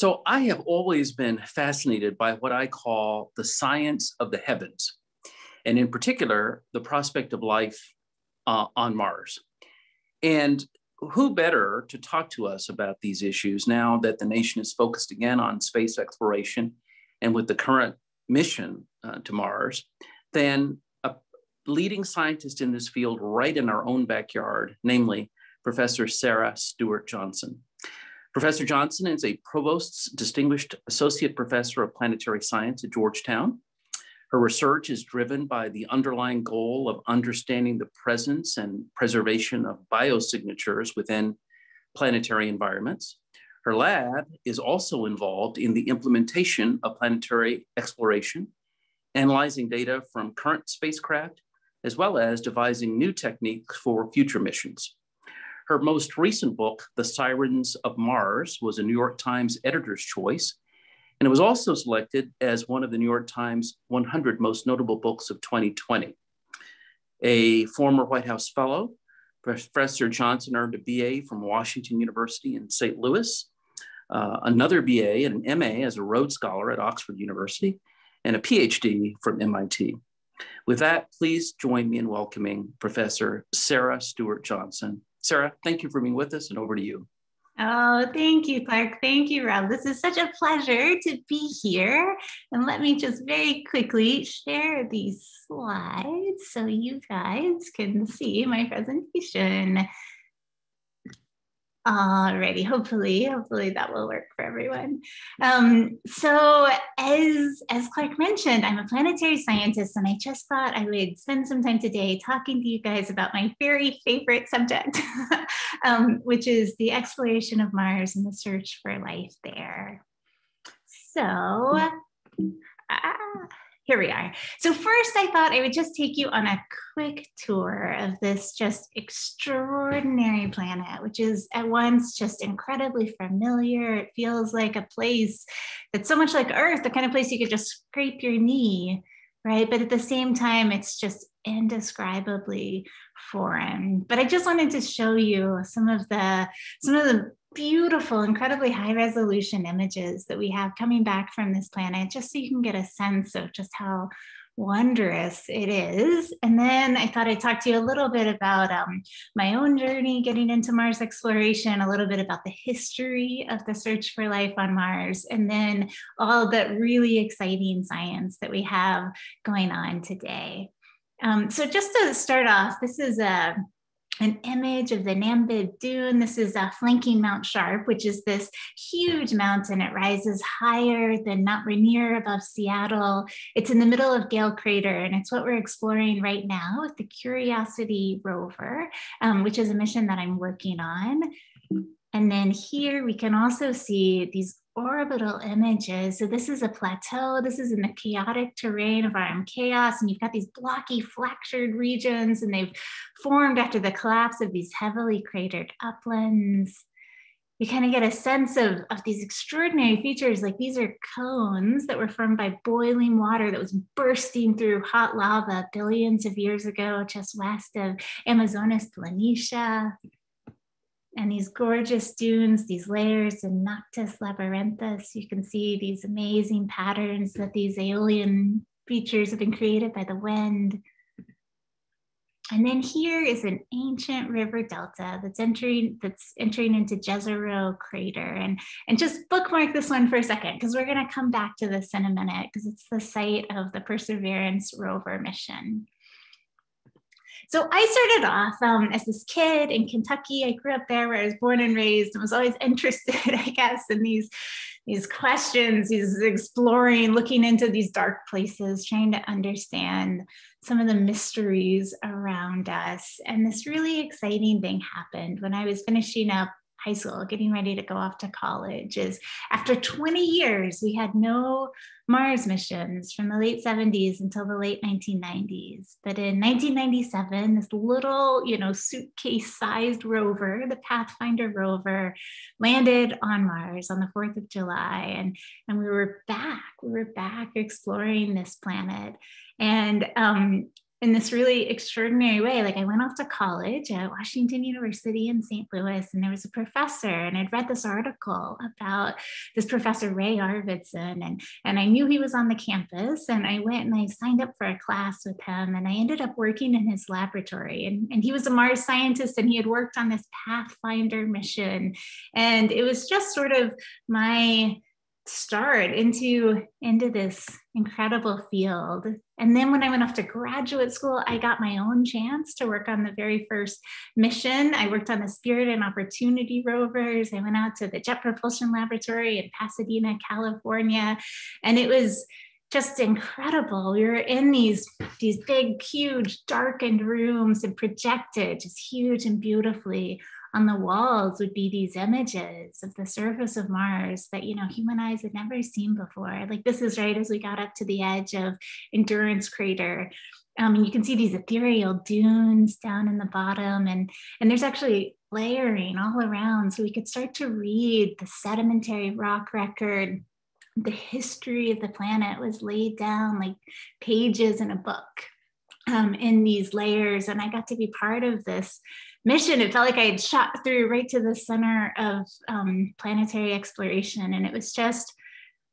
So I have always been fascinated by what I call the science of the heavens, and in particular, the prospect of life uh, on Mars. And who better to talk to us about these issues now that the nation is focused again on space exploration and with the current mission uh, to Mars than a leading scientist in this field right in our own backyard, namely Professor Sarah Stewart Johnson. Professor Johnson is a Provost's Distinguished Associate Professor of Planetary Science at Georgetown. Her research is driven by the underlying goal of understanding the presence and preservation of biosignatures within planetary environments. Her lab is also involved in the implementation of planetary exploration, analyzing data from current spacecraft, as well as devising new techniques for future missions. Her most recent book, The Sirens of Mars, was a New York Times editor's choice. And it was also selected as one of the New York Times 100 most notable books of 2020. A former White House fellow, Professor Johnson earned a BA from Washington University in St. Louis, uh, another BA and an MA as a Rhodes Scholar at Oxford University, and a PhD from MIT. With that, please join me in welcoming Professor Sarah Stewart Johnson Sarah, thank you for being with us and over to you. Oh, thank you, Clark. Thank you, Rob. This is such a pleasure to be here. And let me just very quickly share these slides so you guys can see my presentation. Alrighty, hopefully, hopefully that will work for everyone. Um, so as, as Clark mentioned, I'm a planetary scientist and I just thought I would spend some time today talking to you guys about my very favorite subject, um, which is the exploration of Mars and the search for life there. So, ah, here we are. So, first, I thought I would just take you on a quick tour of this just extraordinary planet, which is at once just incredibly familiar. It feels like a place that's so much like Earth, the kind of place you could just scrape your knee, right? But at the same time, it's just indescribably foreign but i just wanted to show you some of the some of the beautiful, incredibly high resolution images that we have coming back from this planet, just so you can get a sense of just how wondrous it is. And then I thought I'd talk to you a little bit about um, my own journey getting into Mars exploration, a little bit about the history of the search for life on Mars, and then all the really exciting science that we have going on today. Um, so, just to start off, this is a an image of the Namib Dune. This is a uh, flanking Mount Sharp, which is this huge mountain. It rises higher than Mount Rainier above Seattle. It's in the middle of Gale Crater, and it's what we're exploring right now with the Curiosity rover, um, which is a mission that I'm working on. And then here we can also see these orbital images. So this is a plateau. This is in the chaotic terrain of IM chaos. And you've got these blocky fractured regions and they've formed after the collapse of these heavily cratered uplands. You kind of get a sense of, of these extraordinary features. Like these are cones that were formed by boiling water that was bursting through hot lava billions of years ago, just west of Amazonas Planitia and these gorgeous dunes, these layers in Noctis labyrinthus. You can see these amazing patterns that these aeolian features have been created by the wind. And then here is an ancient river delta that's entering that's entering into Jezero crater. And, and just bookmark this one for a second, because we're gonna come back to this in a minute, because it's the site of the Perseverance rover mission. So I started off um, as this kid in Kentucky. I grew up there where I was born and raised and was always interested, I guess, in these, these questions, these exploring, looking into these dark places, trying to understand some of the mysteries around us. And this really exciting thing happened when I was finishing up high school, getting ready to go off to college, is after 20 years, we had no Mars missions from the late 70s until the late 1990s. But in 1997, this little, you know, suitcase sized rover, the Pathfinder rover, landed on Mars on the 4th of July. And, and we were back, we were back exploring this planet. And um, in this really extraordinary way. Like I went off to college at Washington University in St. Louis, and there was a professor, and I'd read this article about this professor Ray Arvidson, and and I knew he was on the campus, and I went and I signed up for a class with him, and I ended up working in his laboratory, and and he was a Mars scientist, and he had worked on this Pathfinder mission, and it was just sort of my start into into this incredible field and then when i went off to graduate school i got my own chance to work on the very first mission i worked on the spirit and opportunity rovers i went out to the jet propulsion laboratory in pasadena california and it was just incredible. We were in these, these big, huge, darkened rooms and projected just huge and beautifully on the walls would be these images of the surface of Mars that, you know, human eyes had never seen before. Like this is right as we got up to the edge of Endurance Crater. Um, and you can see these ethereal dunes down in the bottom and and there's actually layering all around so we could start to read the sedimentary rock record the history of the planet was laid down like pages in a book um, in these layers and i got to be part of this mission. It felt like I had shot through right to the center of um, planetary exploration. And it was just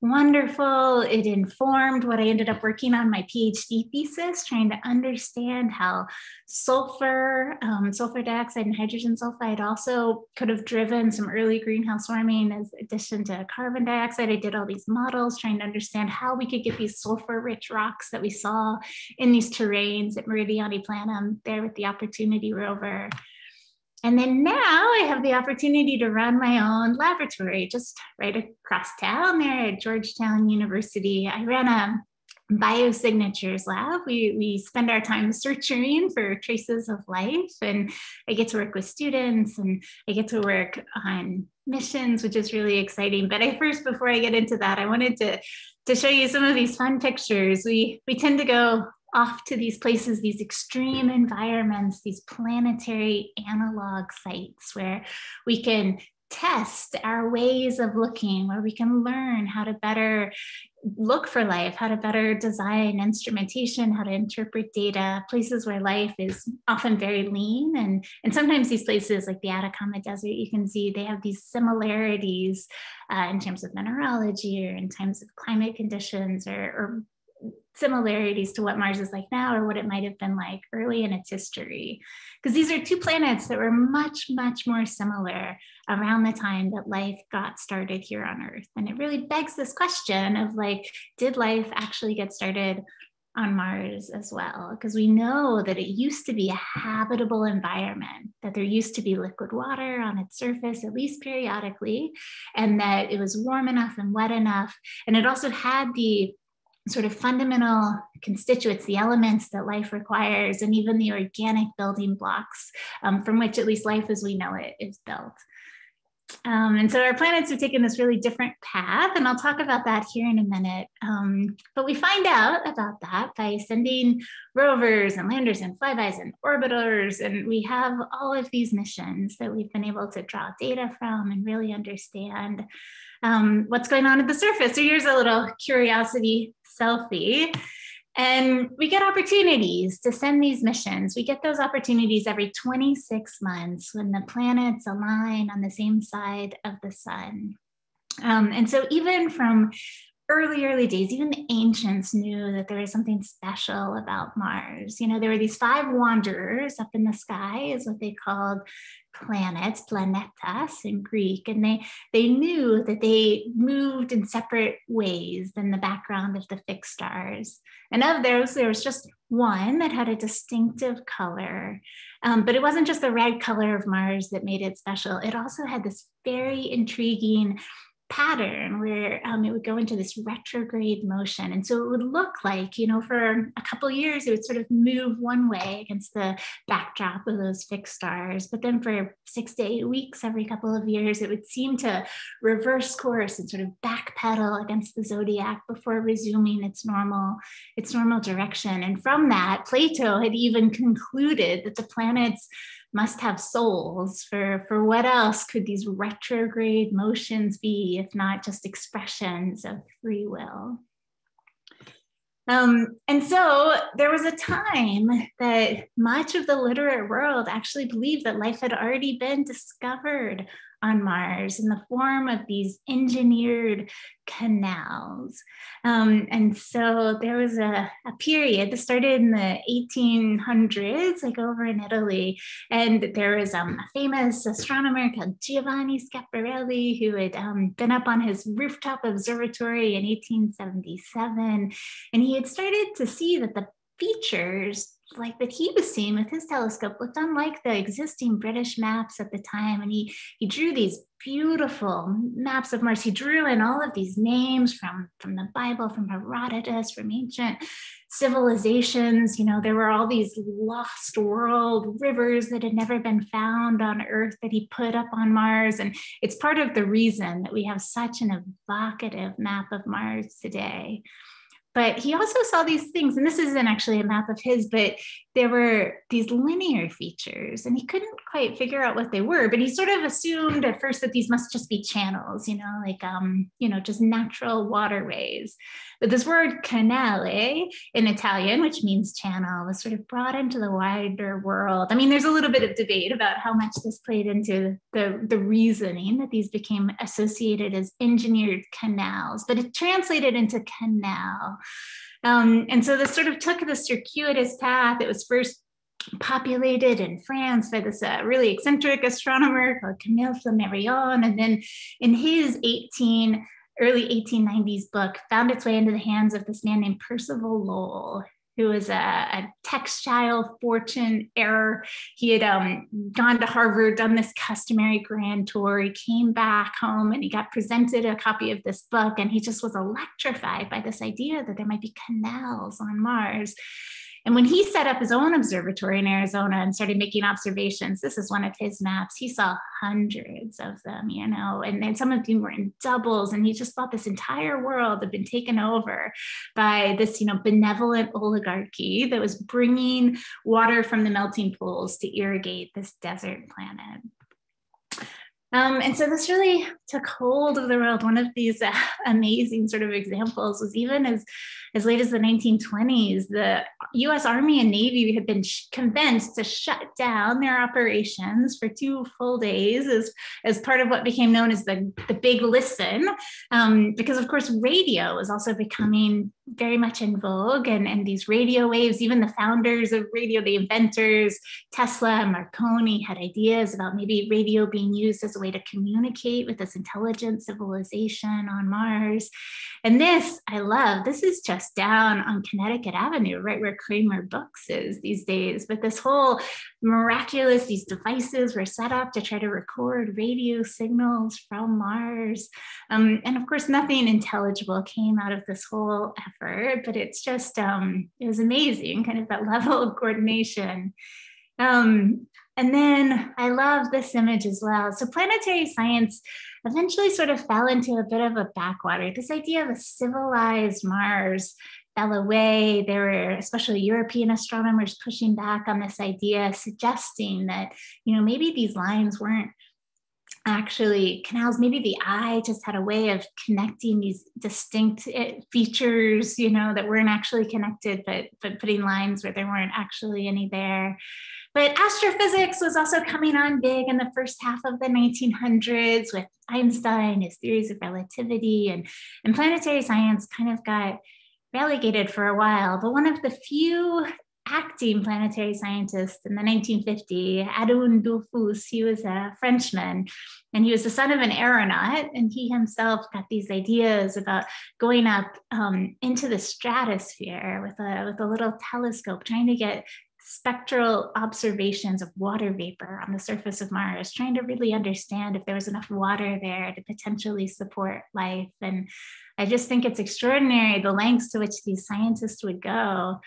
wonderful. It informed what I ended up working on my PhD thesis, trying to understand how sulfur, um, sulfur dioxide, and hydrogen sulfide also could have driven some early greenhouse warming as addition to carbon dioxide. I did all these models trying to understand how we could get these sulfur rich rocks that we saw in these terrains at Meridiani Planum there with the Opportunity Rover. And then now I have the opportunity to run my own laboratory just right across town there at Georgetown University. I ran a biosignatures lab. We, we spend our time searching for traces of life, and I get to work with students and I get to work on missions, which is really exciting. But I first, before I get into that, I wanted to to show you some of these fun pictures. We we tend to go off to these places, these extreme environments, these planetary analog sites where we can test our ways of looking, where we can learn how to better look for life, how to better design instrumentation, how to interpret data, places where life is often very lean. And, and sometimes these places like the Atacama Desert, you can see they have these similarities uh, in terms of mineralogy or in terms of climate conditions or, or similarities to what Mars is like now or what it might have been like early in its history. Because these are two planets that were much, much more similar around the time that life got started here on Earth. And it really begs this question of like, did life actually get started? On Mars as well, because we know that it used to be a habitable environment, that there used to be liquid water on its surface, at least periodically, and that it was warm enough and wet enough. And it also had the sort of fundamental constituents, the elements that life requires, and even the organic building blocks um, from which at least life as we know it is built. Um, and so our planets have taken this really different path, and I'll talk about that here in a minute. Um, but we find out about that by sending rovers and landers and flybys and orbiters, and we have all of these missions that we've been able to draw data from and really understand um, what's going on at the surface. So here's a little curiosity selfie. And we get opportunities to send these missions. We get those opportunities every 26 months when the planets align on the same side of the sun. Um, and so, even from early, early days, even the ancients knew that there was something special about Mars. You know, there were these five wanderers up in the sky, is what they called planets, planetas in Greek, and they they knew that they moved in separate ways than the background of the fixed stars. And of those, there was just one that had a distinctive color. Um, but it wasn't just the red color of Mars that made it special. It also had this very intriguing pattern where um, it would go into this retrograde motion. And so it would look like, you know, for a couple years, it would sort of move one way against the backdrop of those fixed stars. But then for six to eight weeks, every couple of years, it would seem to reverse course and sort of backpedal against the zodiac before resuming its normal, its normal direction. And from that, Plato had even concluded that the planets must have souls for for what else could these retrograde motions be if not just expressions of free will um, and so there was a time that much of the literate world actually believed that life had already been discovered on Mars in the form of these engineered canals. Um, and so there was a, a period that started in the 1800s, like over in Italy. And there was um, a famous astronomer called Giovanni Schiaparelli who had um, been up on his rooftop observatory in 1877. And he had started to see that the features like that he was seeing with his telescope looked unlike the existing British maps at the time. And he, he drew these beautiful maps of Mars. He drew in all of these names from, from the Bible, from Herodotus, from ancient civilizations. You know, there were all these lost world rivers that had never been found on Earth that he put up on Mars. And it's part of the reason that we have such an evocative map of Mars today. But he also saw these things, and this isn't actually a map of his, but there were these linear features, and he couldn't quite figure out what they were. But he sort of assumed at first that these must just be channels, you know, like um, you know, just natural waterways. But this word canale in Italian, which means channel, was sort of brought into the wider world. I mean, there's a little bit of debate about how much this played into the, the reasoning that these became associated as engineered canals, but it translated into canal. Um, and so this sort of took the circuitous path. It was first populated in France by this uh, really eccentric astronomer called Camille Flammarion. And then in his 18 early 1890s book found its way into the hands of this man named Percival Lowell, who was a, a textile fortune heir. He had um, gone to Harvard, done this customary grand tour. He came back home and he got presented a copy of this book, and he just was electrified by this idea that there might be canals on Mars. And when he set up his own observatory in Arizona and started making observations, this is one of his maps. He saw hundreds of them, you know, and, then some of them were in doubles. And he just thought this entire world had been taken over by this, you know, benevolent oligarchy that was bringing water from the melting pools to irrigate this desert planet. Um, and so this really took hold of the world. One of these uh, amazing sort of examples was even as, as late as the 1920s, the US Army and Navy had been sh- convinced to shut down their operations for two full days as, as part of what became known as the, the Big Listen, um, because of course radio is also becoming very much in vogue and, and these radio waves, even the founders of radio, the inventors, Tesla and Marconi had ideas about maybe radio being used as a way to communicate with this intelligent civilization on Mars. And this I love. This is just down on Connecticut Avenue, right where Kramer Books is these days. But this whole miraculous these devices were set up to try to record radio signals from Mars. Um, and of course, nothing intelligible came out of this whole effort, but it's just, um, it was amazing, kind of that level of coordination. Um, and then I love this image as well. So, planetary science eventually sort of fell into a bit of a backwater. This idea of a civilized Mars fell away. There were especially European astronomers pushing back on this idea, suggesting that, you know, maybe these lines weren't actually canals maybe the eye just had a way of connecting these distinct eh, features you know that weren't actually connected but but putting lines where there weren't actually any there but astrophysics was also coming on big in the first half of the 1900s with einstein his theories of relativity and and planetary science kind of got relegated for a while, but one of the few acting planetary scientists in the 1950s, Adun Dufus, he was a Frenchman and he was the son of an aeronaut. And he himself got these ideas about going up um, into the stratosphere with a, with a little telescope, trying to get spectral observations of water vapor on the surface of Mars, trying to really understand if there was enough water there to potentially support life. And I just think it's extraordinary the lengths to which these scientists would go.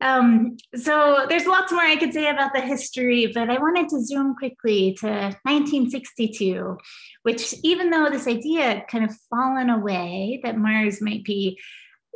Um, so there's lots more I could say about the history, but I wanted to zoom quickly to 1962, which even though this idea had kind of fallen away that Mars might be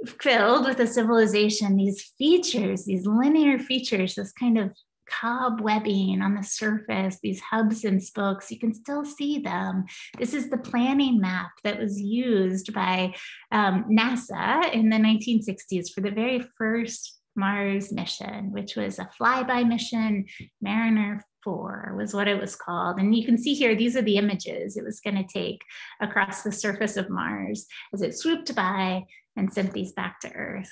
filled with a civilization, these features, these linear features, this kind of cobwebbing on the surface, these hubs and spokes, you can still see them. This is the planning map that was used by um, NASA in the 1960s for the very first Mars mission, which was a flyby mission, Mariner 4 was what it was called. And you can see here, these are the images it was going to take across the surface of Mars as it swooped by and sent these back to Earth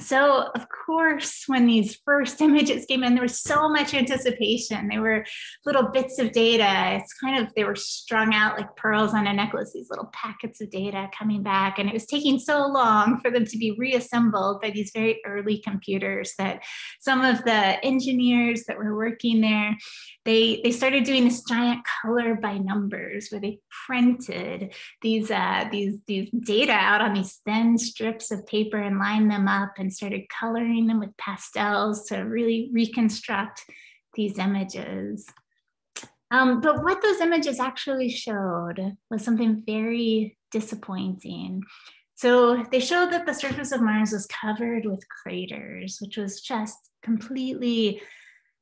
so of course when these first images came in there was so much anticipation they were little bits of data it's kind of they were strung out like pearls on a necklace these little packets of data coming back and it was taking so long for them to be reassembled by these very early computers that some of the engineers that were working there they they started doing this giant color by numbers where they printed these uh, these these data out on these thin strips of paper and lined them up up and started coloring them with pastels to really reconstruct these images. Um, but what those images actually showed was something very disappointing. So they showed that the surface of Mars was covered with craters, which was just completely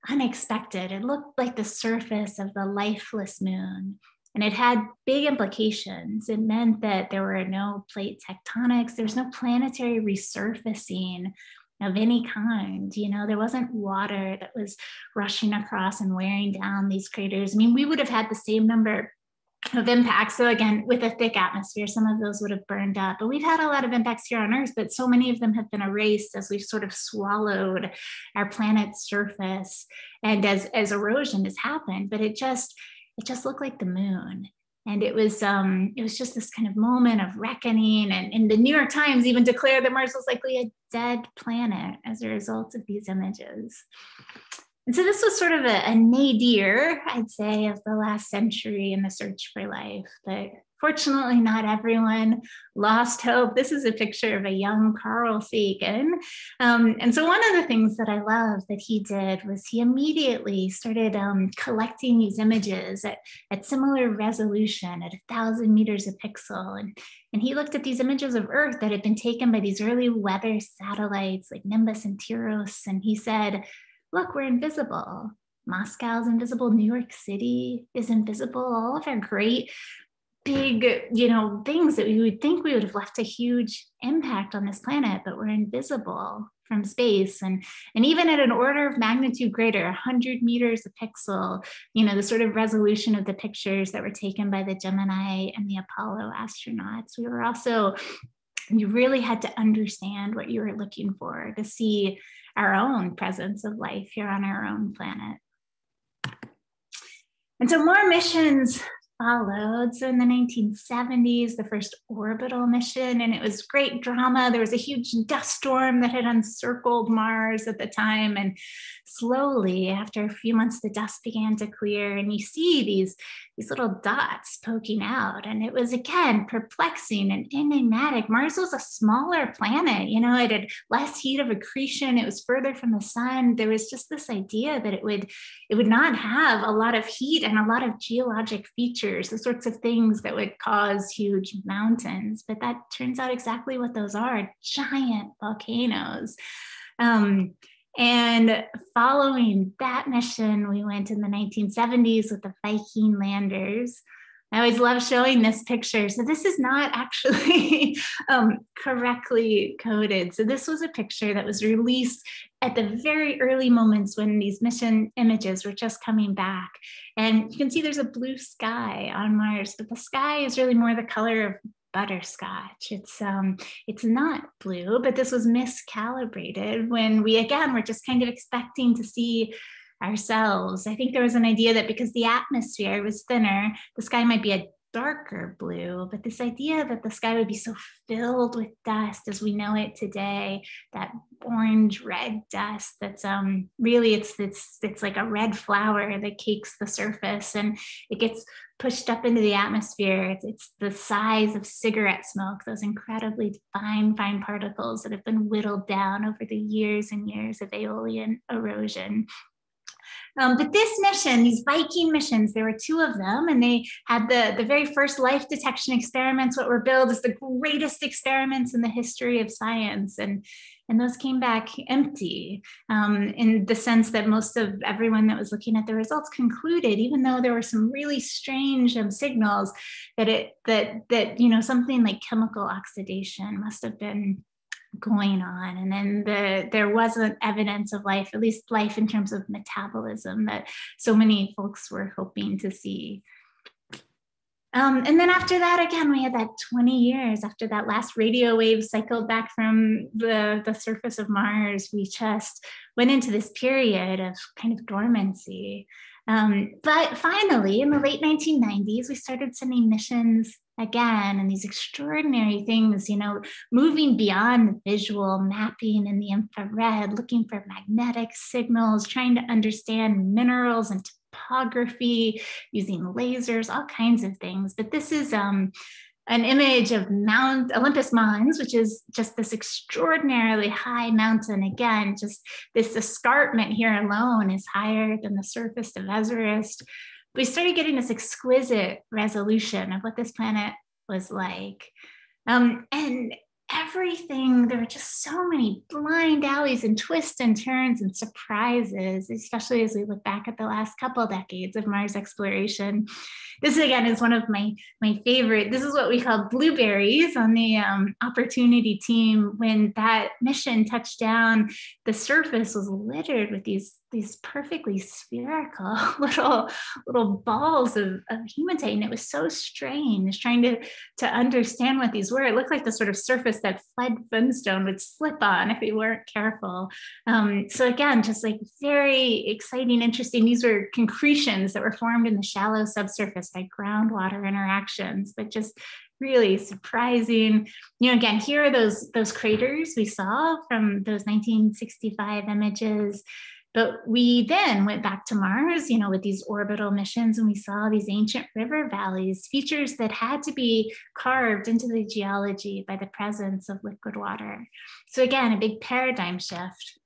unexpected. It looked like the surface of the lifeless moon. And it had big implications. It meant that there were no plate tectonics, there's no planetary resurfacing of any kind. You know, there wasn't water that was rushing across and wearing down these craters. I mean, we would have had the same number of impacts. So again, with a thick atmosphere, some of those would have burned up. But we've had a lot of impacts here on Earth, but so many of them have been erased as we've sort of swallowed our planet's surface and as, as erosion has happened. But it just it just looked like the moon and it was um, it was just this kind of moment of reckoning and, and the new york times even declared that mars was likely a dead planet as a result of these images and so this was sort of a, a nadir i'd say of the last century in the search for life but Fortunately, not everyone lost hope. This is a picture of a young Carl Sagan. Um, and so, one of the things that I love that he did was he immediately started um, collecting these images at, at similar resolution, at a thousand meters a pixel. And, and he looked at these images of Earth that had been taken by these early weather satellites like Nimbus and Tyros. And he said, Look, we're invisible. Moscow's invisible, New York City is invisible, all of our great big, you know, things that we would think we would have left a huge impact on this planet, but we're invisible from space. And, and even at an order of magnitude greater, 100 meters a pixel, you know, the sort of resolution of the pictures that were taken by the Gemini and the Apollo astronauts, we were also, you really had to understand what you were looking for to see our own presence of life here on our own planet. And so more missions followed. So in the 1970s, the first orbital mission, and it was great drama. There was a huge dust storm that had encircled Mars at the time. And slowly, after a few months, the dust began to clear, and you see these, these little dots poking out. And it was again perplexing and enigmatic. Mars was a smaller planet, you know, it had less heat of accretion, it was further from the sun. There was just this idea that it would, it would not have a lot of heat and a lot of geologic features glaciers, the sorts of things that would cause huge mountains. But that turns out exactly what those are giant volcanoes. Um, and following that mission, we went in the 1970s with the Viking landers I always love showing this picture. So this is not actually um, correctly coded. So this was a picture that was released at the very early moments when these mission images were just coming back. And you can see there's a blue sky on Mars, but the sky is really more the color of butterscotch. It's um, it's not blue, but this was miscalibrated when we again were just kind of expecting to see ourselves. I think there was an idea that because the atmosphere was thinner, the sky might be a darker blue, but this idea that the sky would be so filled with dust as we know it today, that orange red dust that's um really it's it's it's like a red flower that cakes the surface and it gets pushed up into the atmosphere. It's, it's the size of cigarette smoke, those incredibly fine, fine particles that have been whittled down over the years and years of aeolian erosion um, but this mission, these Viking missions, there were two of them, and they had the, the very first life detection experiments, what were billed as the greatest experiments in the history of science. And, and those came back empty um, in the sense that most of everyone that was looking at the results concluded, even though there were some really strange um, signals, that it that that you know something like chemical oxidation must have been going on and then the there wasn't evidence of life at least life in terms of metabolism that so many folks were hoping to see um, and then after that again we had that 20 years after that last radio wave cycled back from the, the surface of mars we just went into this period of kind of dormancy um, but finally in the late 1990s we started sending missions again and these extraordinary things you know moving beyond the visual mapping and the infrared looking for magnetic signals trying to understand minerals and topography using lasers all kinds of things but this is um, an image of Mount Olympus Mons, which is just this extraordinarily high mountain. Again, just this escarpment here alone is higher than the surface of Everest we started getting this exquisite resolution of what this planet was like. Um, and everything, there were just so many blind alleys and twists and turns and surprises, especially as we look back at the last couple decades of Mars exploration. This again is one of my, my favorite. This is what we call blueberries on the um, Opportunity team. When that mission touched down, the surface was littered with these these perfectly spherical little little balls of, of hematite and it was so strange trying to to understand what these were it looked like the sort of surface that fled funstone would slip on if we weren't careful um, so again just like very exciting interesting these were concretions that were formed in the shallow subsurface by groundwater interactions but just really surprising. You know, again, here are those those craters we saw from those 1965 images. But we then went back to Mars, you know, with these orbital missions, and we saw these ancient river valleys, features that had to be carved into the geology by the presence of liquid water. So, again, a big paradigm shift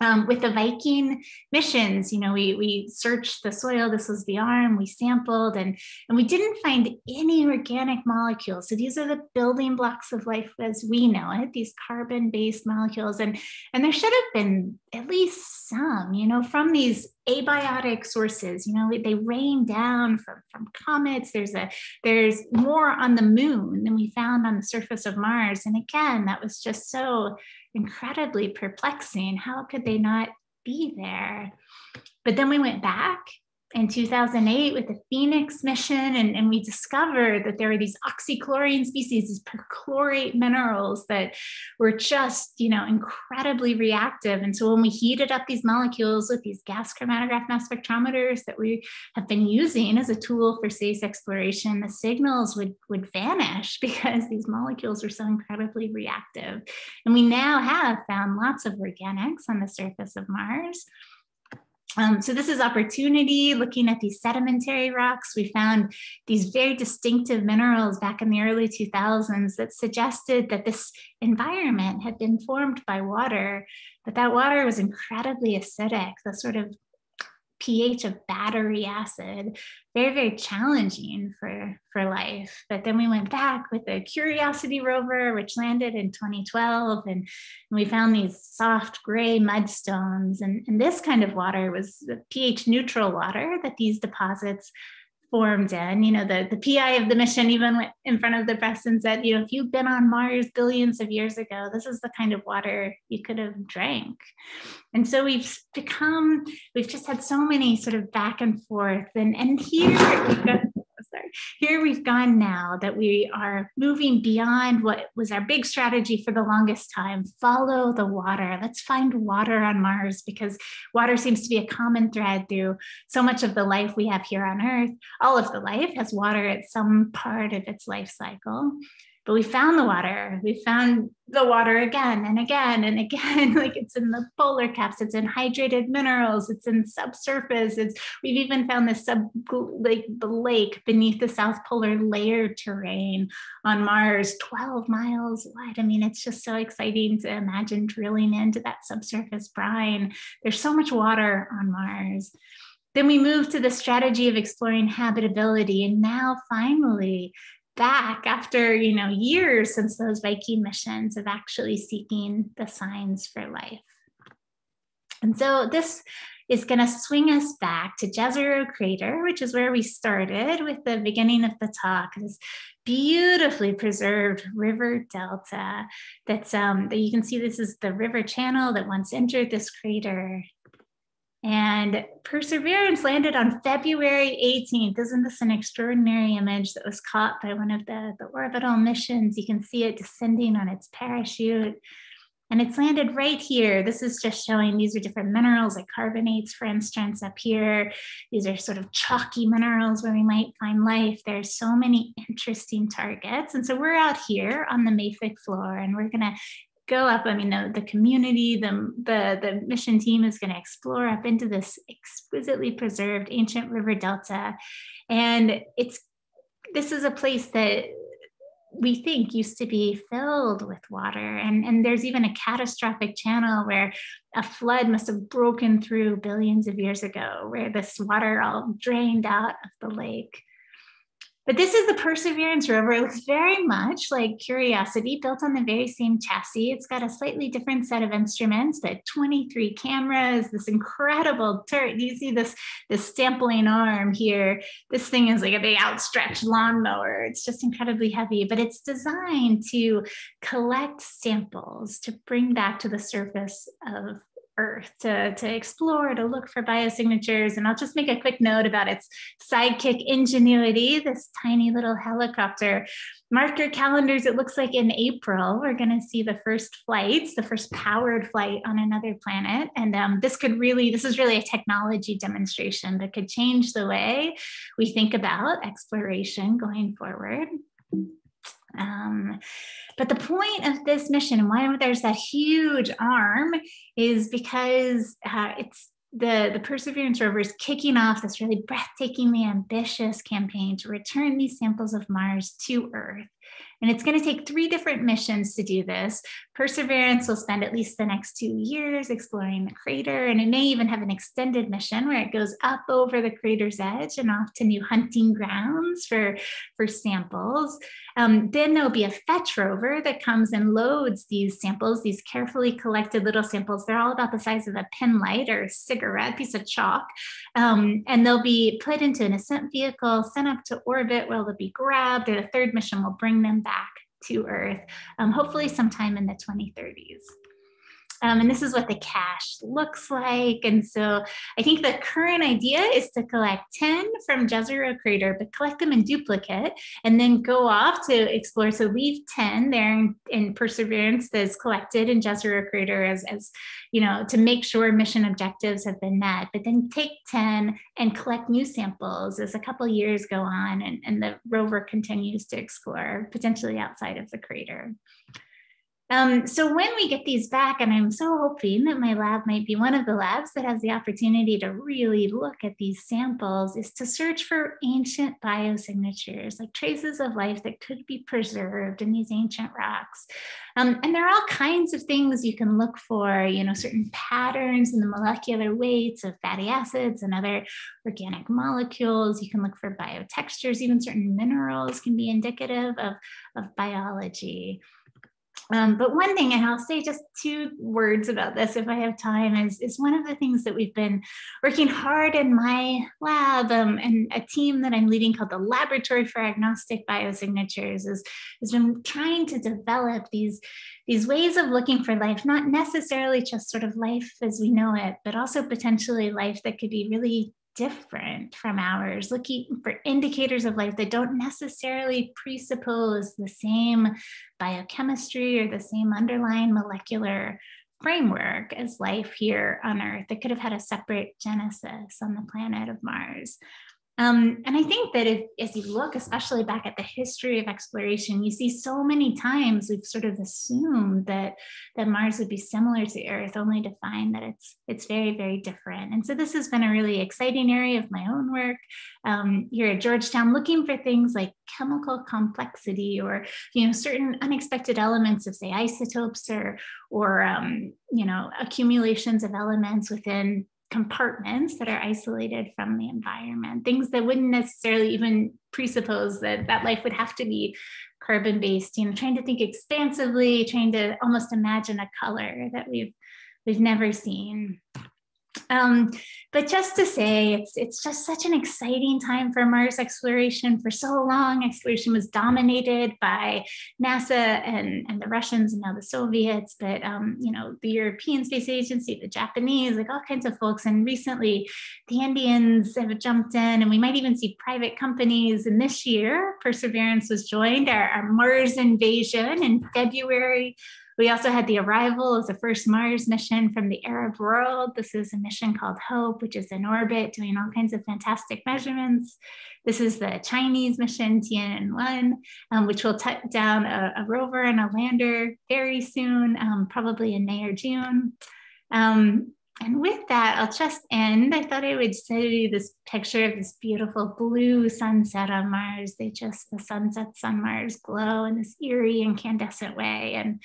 um, with the Viking missions, you know, we we searched the soil. This was the arm. We sampled, and and we didn't find any organic molecules. So these are the building blocks of life as we know it. These carbon-based molecules, and and there should have been at least some, you know, from these abiotic sources you know they rain down from from comets there's a there's more on the moon than we found on the surface of mars and again that was just so incredibly perplexing how could they not be there but then we went back in 2008 with the Phoenix mission, and, and we discovered that there were these oxychlorine species, these perchlorate minerals that were just, you know, incredibly reactive. And so when we heated up these molecules with these gas chromatograph mass spectrometers that we have been using as a tool for space exploration, the signals would, would vanish because these molecules were so incredibly reactive. And we now have found lots of organics on the surface of Mars. Um, so this is opportunity, looking at these sedimentary rocks. We found these very distinctive minerals back in the early 2000s that suggested that this environment had been formed by water, but that water was incredibly acidic, the sort of pH of battery acid, very, very challenging for, for life. But then we went back with the Curiosity rover, which landed in 2012, and, and we found these soft gray mudstones. And, and this kind of water was pH neutral water that these deposits formed in. You know, the, the PI of the mission even went in front of the press and said, you know, if you have been on Mars billions of years ago, this is the kind of water you could have drank. And so we've become, we've just had so many sort of back and forth. And, and here here we've gone now that we are moving beyond what was our big strategy for the longest time follow the water. Let's find water on Mars because water seems to be a common thread through so much of the life we have here on Earth. All of the life has water at some part of its life cycle but we found the water we found the water again and again and again like it's in the polar caps it's in hydrated minerals it's in subsurface it's we've even found the sub like the lake beneath the south polar layer terrain on mars 12 miles wide i mean it's just so exciting to imagine drilling into that subsurface brine there's so much water on mars then we move to the strategy of exploring habitability. And now, finally, back after you know years since those Viking missions of actually seeking the signs for life. And so this is going to swing us back to Jezero Crater, which is where we started with the beginning of the talk. This beautifully preserved river delta that's um, that you can see. This is the river channel that once entered this crater, and Perseverance landed on February 18th. Isn't this an extraordinary image that was caught by one of the, the orbital missions? You can see it descending on its parachute. And it's landed right here. This is just showing these are different minerals like carbonates, for instance, up here. These are sort of chalky minerals where we might find life. There's so many interesting targets. And so we're out here on the mafic floor and we're going to go up. I mean, the, the community, the, the, the mission team is going to explore up into this exquisitely preserved ancient river delta. And it's this is a place that we think used to be filled with water. And, and there's even a catastrophic channel where a flood must have broken through billions of years ago, where this water all drained out of the lake. But this is the Perseverance rover. It looks very much like Curiosity, built on the very same chassis. It's got a slightly different set of instruments, but 23 cameras, this incredible turret. You see this, this sampling arm here. This thing is like a big outstretched lawnmower. It's just incredibly heavy, but it's designed to collect samples to bring back to the surface of earth to, to explore, to look for biosignatures. And I'll just make a quick note about its sidekick ingenuity, this tiny little helicopter. Mark your calendars, it looks like in April, we're going to see the first flights, the first powered flight on another planet. And um, this could really, this is really a technology demonstration that could change the way we think about exploration going forward. Um, but the point of this mission and why there's that huge arm is because uh, it's the, the Perseverance rover is kicking off this really breathtakingly ambitious campaign to return these samples of Mars to Earth. And it's going to take three different missions to do this. Perseverance will spend at least the next two years exploring the crater, and it may even have an extended mission where it goes up over the crater's edge and off to new hunting grounds for, for samples. Um, then there'll be a fetch rover that comes and loads these samples, these carefully collected little samples. They're all about the size of a pen light or a cigarette, piece of chalk. Um, and they'll be put into an ascent vehicle, sent up to orbit where they'll be grabbed, or the third mission will bring them back to Earth, um, hopefully sometime in the 2030s. Um, and this is what the cash looks like. And so I think the current idea is to collect 10 from Jezero Crater, but collect them in duplicate and then go off to explore. So leave 10 there in, in Perseverance that is collected in Jezero Crater as, as, you know, to make sure mission objectives have been met, but then take 10 and collect new samples as a couple years go on and, and the rover continues to explore potentially outside of the crater. Um, so when we get these back, and I'm so hoping that my lab might be one of the labs that has the opportunity to really look at these samples, is to search for ancient biosignatures, like traces of life that could be preserved in these ancient rocks. Um, and there are all kinds of things you can look for, you know, certain patterns in the molecular weights of fatty acids and other organic molecules. You can look for biotextures, even certain minerals can be indicative of, of biology. Um, but one thing, and I'll say just two words about this if I have time, is, is one of the things that we've been working hard in my lab um, and a team that I'm leading called the Laboratory for Agnostic Biosignatures is, has been trying to develop these, these ways of looking for life, not necessarily just sort of life as we know it, but also potentially life that could be really different from ours, looking for indicators of life that don't necessarily presuppose the same biochemistry or the same underlying molecular framework as life here on Earth that could have had a separate genesis on the planet of Mars. Um, and I think that if, as you look, especially back at the history of exploration, you see so many times we've sort of assumed that that Mars would be similar to Earth, only to find that it's it's very very different. And so this has been a really exciting area of my own work um, here at Georgetown, looking for things like chemical complexity or you know certain unexpected elements of say isotopes or or um, you know accumulations of elements within compartments that are isolated from the environment, things that wouldn't necessarily even presuppose that that life would have to be carbon based, you know, trying to think expansively, trying to almost imagine a color that we've we've never seen. Um, but just to say, it's it's just such an exciting time for Mars exploration. For so long, exploration was dominated by NASA and, and the Russians and now the Soviets, but um, you know the European Space Agency, the Japanese, like all kinds of folks. And recently, the Indians have jumped in, and we might even see private companies. And this year, Perseverance was joined our, our Mars invasion in February we also had the arrival of the first Mars mission from the Arab world. This is a mission called HOPE, which is in orbit doing all kinds of fantastic measurements. This is the Chinese mission Tianwen, um, which will touch down a, a, rover and a lander very soon, um, probably in May or June. Um, and with that, I'll just end. I thought I would send you this picture of this beautiful blue sunset on Mars. They just, the sunsets on Mars glow in this eerie incandescent way. And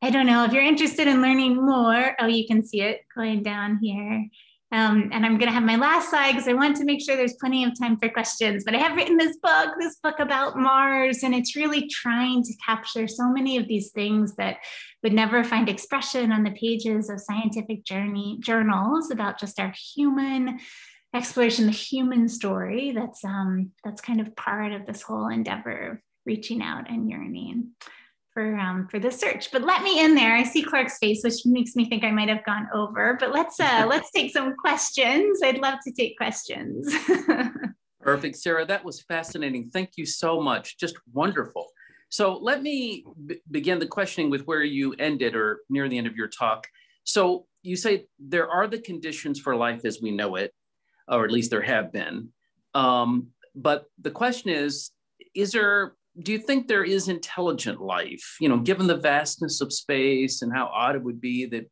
I don't know if you're interested in learning more. Oh, you can see it going down here. Um, and I'm going to have my last slide because I want to make sure there's plenty of time for questions. But I have written this book, this book about Mars, and it's really trying to capture so many of these things that would never find expression on the pages of scientific journey journals about just our human exploration, the human story. That's um, that's kind of part of this whole endeavor, reaching out and yearning for um, for the search. But let me in there. I see Clark's face, which makes me think I might have gone over. But let's uh, let's take some questions. I'd love to take questions. Perfect, Sarah. That was fascinating. Thank you so much. Just wonderful. So let me begin the questioning with where you ended or near the end of your talk. So you say there are the conditions for life as we know it, or at least there have been. Um, but the question is, is there do you think there is intelligent life? You know, given the vastness of space and how odd it would be that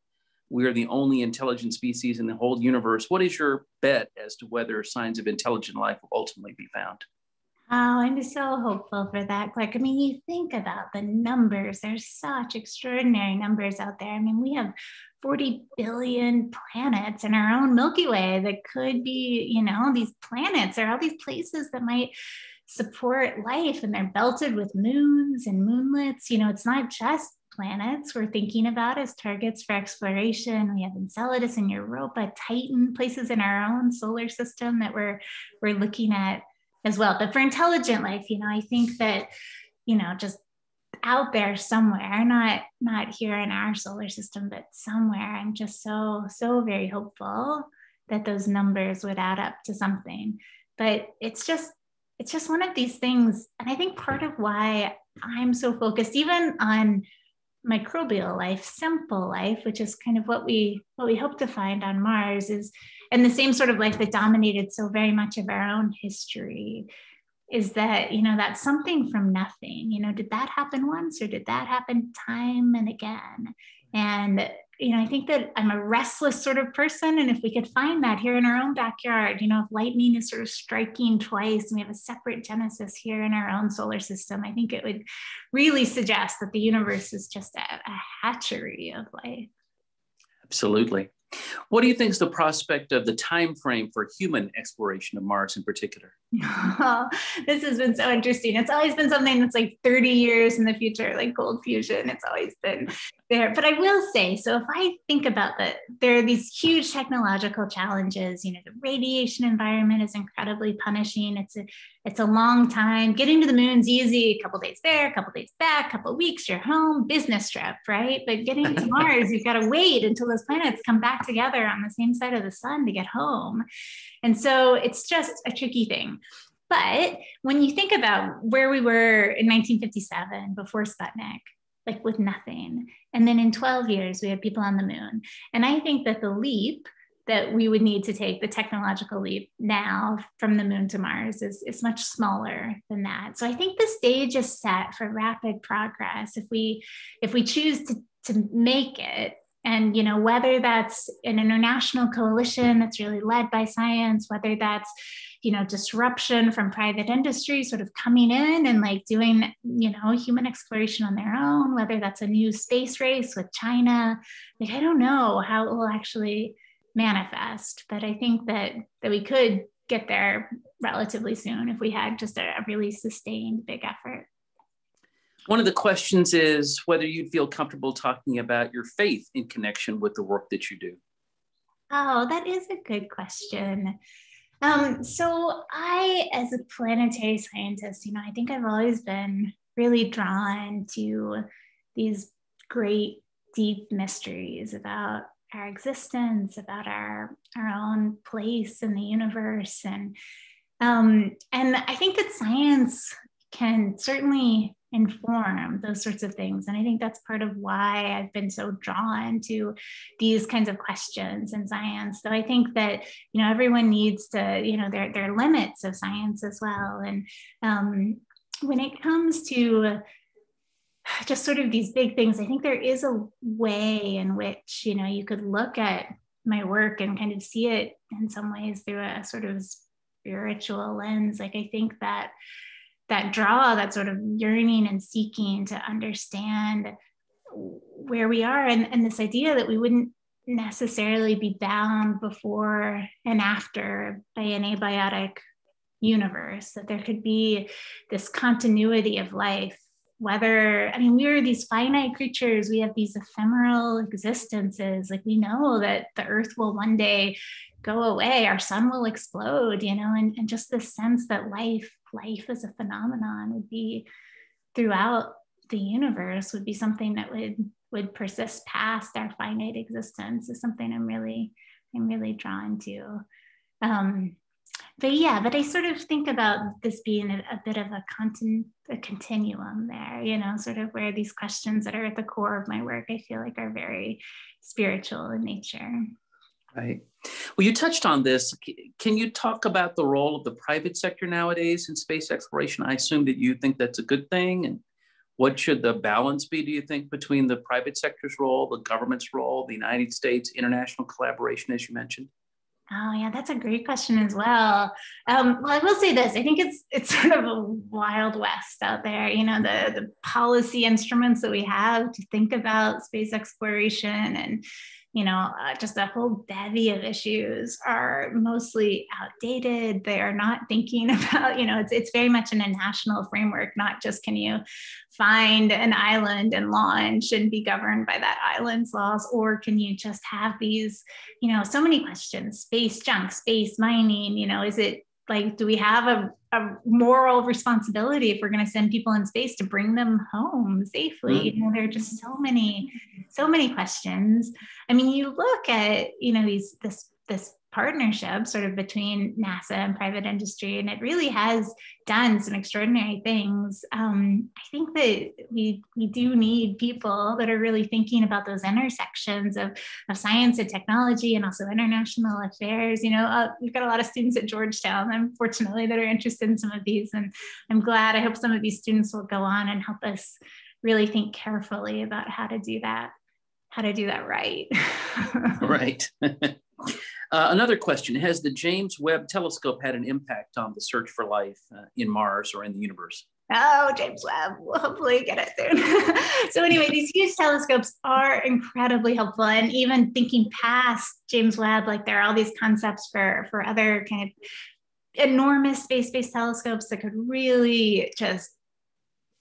we are the only intelligent species in the whole universe, what is your bet as to whether signs of intelligent life will ultimately be found? Oh, I'm so hopeful for that, Clark. I mean, you think about the numbers. There's such extraordinary numbers out there. I mean, we have 40 billion planets in our own Milky Way that could be, you know, these planets or all these places that might support life and they're belted with moons and moonlets. You know, it's not just planets we're thinking about as targets for exploration. We have Enceladus and Europa, Titan, places in our own solar system that we're we're looking at as well. But for intelligent life, you know, I think that, you know, just out there somewhere, not not here in our solar system, but somewhere. I'm just so, so very hopeful that those numbers would add up to something. But it's just it's just one of these things. And I think part of why I'm so focused, even on microbial life, simple life, which is kind of what we what we hope to find on Mars, is and the same sort of life that dominated so very much of our own history is that you know that's something from nothing you know did that happen once or did that happen time and again and you know, I think that I'm a restless sort of person. And if we could find that here in our own backyard, you know, if lightning is sort of striking twice and we have a separate genesis here in our own solar system, I think it would really suggest that the universe is just a, a hatchery of life. Absolutely. What do you think is the prospect of the time frame for human exploration of Mars in particular? Oh, this has been so interesting. It's always been something that's like 30 years in the future, like cold fusion. It's always been there. But I will say, so if I think about that, there are these huge technological challenges. You know, the radiation environment is incredibly punishing. It's a it's a long time. Getting to the moon's easy, a couple days there, a couple days back, a couple weeks, you're home, business trip, right? But getting to Mars, you've got to wait until those planets come back together on the same side of the sun to get home. And so it's just a tricky thing. But when you think about where we were in 1957 before Sputnik, like with nothing. And then in 12 years, we have people on the moon. And I think that the leap that we would need to take, the technological leap now from the moon to Mars, is, is much smaller than that. So I think the stage is set for rapid progress. If we if we choose to to make it and you know whether that's an international coalition that's really led by science whether that's you know disruption from private industry sort of coming in and like doing you know human exploration on their own whether that's a new space race with china like i don't know how it will actually manifest but i think that that we could get there relatively soon if we had just a, a really sustained big effort one of the questions is whether you'd feel comfortable talking about your faith in connection with the work that you do. Oh, that is a good question. Um, so, I, as a planetary scientist, you know, I think I've always been really drawn to these great, deep mysteries about our existence, about our our own place in the universe, and um, and I think that science can certainly Inform those sorts of things and i think that's part of why i've been so drawn to these kinds of questions in science so i think that you know everyone needs to you know there, there are limits of science as well and um, when it comes to just sort of these big things i think there is a way in which you know you could look at my work and kind of see it in some ways through a sort of spiritual lens like i think that that draw, that sort of yearning and seeking to understand where we are, and, and this idea that we wouldn't necessarily be bound before and after by an abiotic universe, that there could be this continuity of life. Whether, I mean, we are these finite creatures, we have these ephemeral existences. Like, we know that the earth will one day go away, our sun will explode, you know, and, and just this sense that life life as a phenomenon would be throughout the universe would be something that would would persist past our finite existence is something i'm really i'm really drawn to um, but yeah but i sort of think about this being a, a bit of a, contin- a continuum there you know sort of where these questions that are at the core of my work i feel like are very spiritual in nature right well, you touched on this. Can you talk about the role of the private sector nowadays in space exploration? I assume that you think that's a good thing. And what should the balance be, do you think, between the private sector's role, the government's role, the United States, international collaboration, as you mentioned? Oh yeah, that's a great question as well. Um, well, I will say this: I think it's it's sort of a wild west out there. You know, the the policy instruments that we have to think about space exploration and you know, uh, just a whole bevy of issues are mostly outdated. They are not thinking about, you know, it's, it's very much in a national framework, not just can you find an island and launch and be governed by that island's laws, or can you just have these, you know, so many questions space junk, space mining, you know, is it like do we have a, a moral responsibility if we're going to send people in space to bring them home safely mm-hmm. you know there are just so many so many questions i mean you look at you know these this this partnership sort of between NASA and private industry. And it really has done some extraordinary things. Um, I think that we, we do need people that are really thinking about those intersections of, of science and technology and also international affairs. You know, uh, we've got a lot of students at Georgetown, unfortunately, that are interested in some of these. And I'm glad, I hope some of these students will go on and help us really think carefully about how to do that, how to do that right. right. Uh, another question, has the James Webb Telescope had an impact on the search for life uh, in Mars or in the universe? Oh, James Webb, we'll hopefully get it soon. so anyway, these huge telescopes are incredibly helpful. And even thinking past James Webb, like there are all these concepts for, for other kind of enormous space-based telescopes that could really just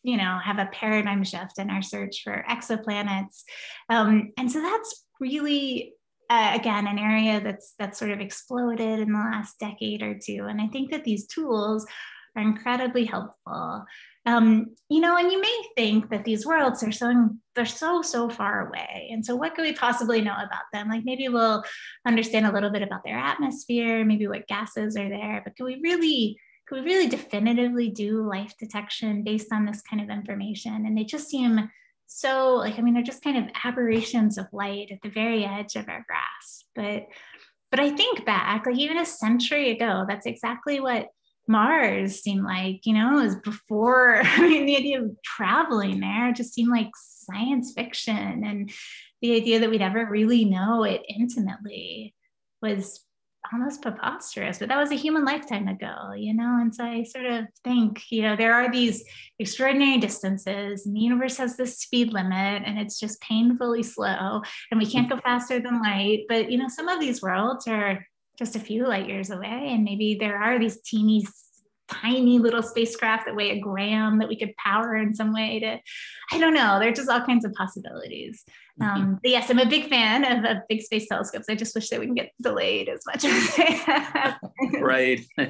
you know have a paradigm shift in our search for exoplanets um, and so that's really uh, again an area that's that's sort of exploded in the last decade or two and i think that these tools are incredibly helpful um, you know and you may think that these worlds are so they're so so far away and so what could we possibly know about them like maybe we'll understand a little bit about their atmosphere maybe what gases are there but can we really can we really definitively do life detection based on this kind of information and they just seem so like i mean they're just kind of aberrations of light at the very edge of our grasp but but i think back like even a century ago that's exactly what mars seemed like you know it was before i mean the idea of traveling there just seemed like science fiction and the idea that we'd ever really know it intimately was almost preposterous, but that was a human lifetime ago, you know? And so I sort of think, you know, there are these extraordinary distances, and the universe has this speed limit, and it's just painfully slow, and we can't go faster than light. But, you know, some of these worlds are just a few light years away, and maybe there are these teeny tiny little spacecraft that weigh a gram that we could power in some way to i don't know there are just all kinds of possibilities Mm-hmm. Um, but yes, I'm a big fan of, of, big space telescopes. I just wish they wouldn't get delayed as much as they have. right.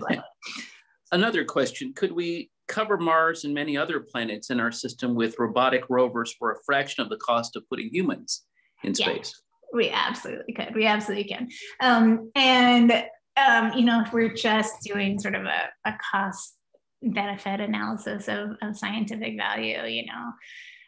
Another question Could we cover Mars and many other planets in our system with robotic rovers for a fraction of the cost of putting humans in space? Yeah, we absolutely could. We absolutely can. Um, and, um, you know, if we're just doing sort of a, a cost benefit analysis of, of scientific value, you know,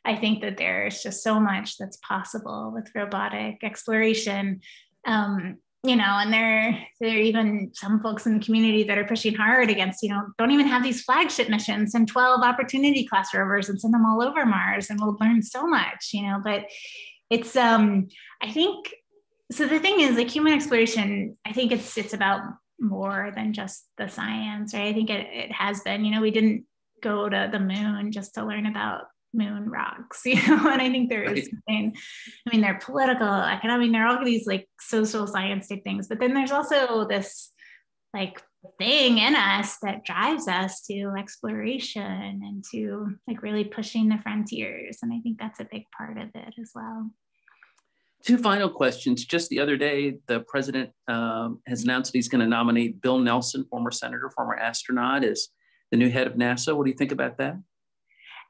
I think that there's just so much that's possible with robotic exploration. Um, you know, and there, there are even some folks in the community that are pushing hard against, you know, don't even have these flagship missions and 12 opportunity class rovers and send them all over Mars and we'll learn so much, you know, but it's, um, I think, so the thing is like human exploration, I think it's, it's about more than just the science, right? I think it, it has been, you know, we didn't go to the moon just to learn about moon rocks, you know. And I think there is something, I mean, they're political, economic, they're all these like social science type things. But then there's also this like thing in us that drives us to exploration and to like really pushing the frontiers. And I think that's a big part of it as well. Two final questions. Just the other day, the president um, has announced he's going to nominate Bill Nelson, former senator, former astronaut, as the new head of NASA. What do you think about that?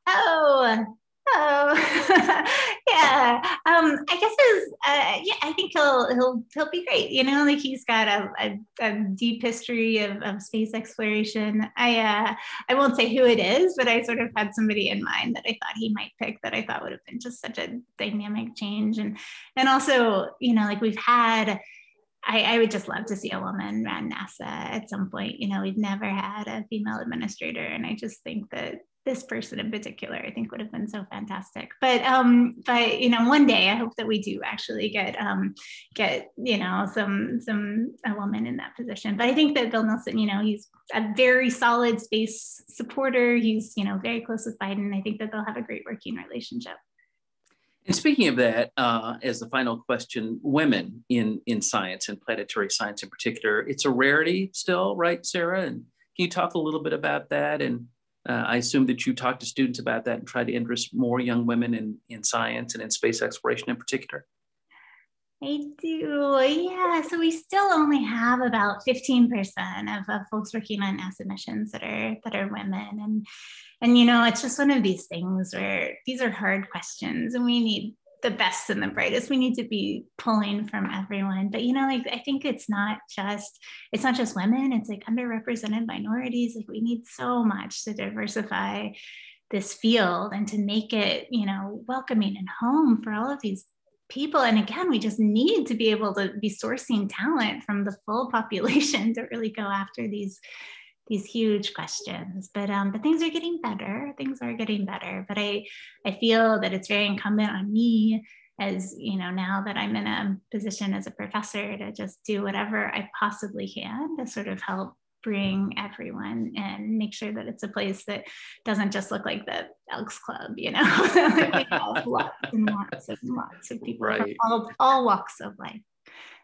Oh, oh, yeah. Um, I guess is uh, yeah. I think he'll he'll he'll be great. You know, like he's got a, a, a deep history of, of space exploration. I uh, I won't say who it is, but I sort of had somebody in mind that I thought he might pick that I thought would have been just such a dynamic change, and and also you know like we've had. I, I, would just love to see a woman run NASA at some point. You know, we've never had a female administrator, and I just think that this person in particular, I think would have been so fantastic. But um, but you know, one day I hope that we do actually get um, get you know some some a woman in that position. But I think that Bill Nelson, you know, he's a very solid space supporter. He's you know very close with Biden. I think that they'll have a great working relationship. And speaking of that, uh, as the final question, women in in science and planetary science in particular, it's a rarity still, right, Sarah? And can you talk a little bit about that and uh, I assume that you talk to students about that and try to interest more young women in, in science and in space exploration in particular. I do, yeah. So we still only have about 15% of, of folks working on NASA missions that are that are women. And and you know, it's just one of these things where these are hard questions and we need the best and the brightest we need to be pulling from everyone but you know like i think it's not just it's not just women it's like underrepresented minorities like we need so much to diversify this field and to make it you know welcoming and home for all of these people and again we just need to be able to be sourcing talent from the full population to really go after these these huge questions. But um, but things are getting better. Things are getting better. But I I feel that it's very incumbent on me as you know now that I'm in a position as a professor to just do whatever I possibly can to sort of help bring everyone and make sure that it's a place that doesn't just look like the Elks Club, you know. lots and lots and lots of people right. from all, all walks of life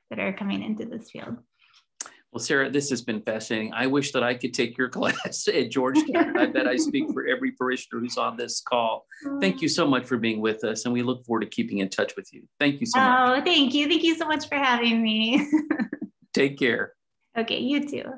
that are coming into this field. Well, Sarah, this has been fascinating. I wish that I could take your class at Georgetown. I bet I speak for every parishioner who's on this call. Thank you so much for being with us, and we look forward to keeping in touch with you. Thank you so oh, much. Oh, thank you. Thank you so much for having me. take care. Okay, you too.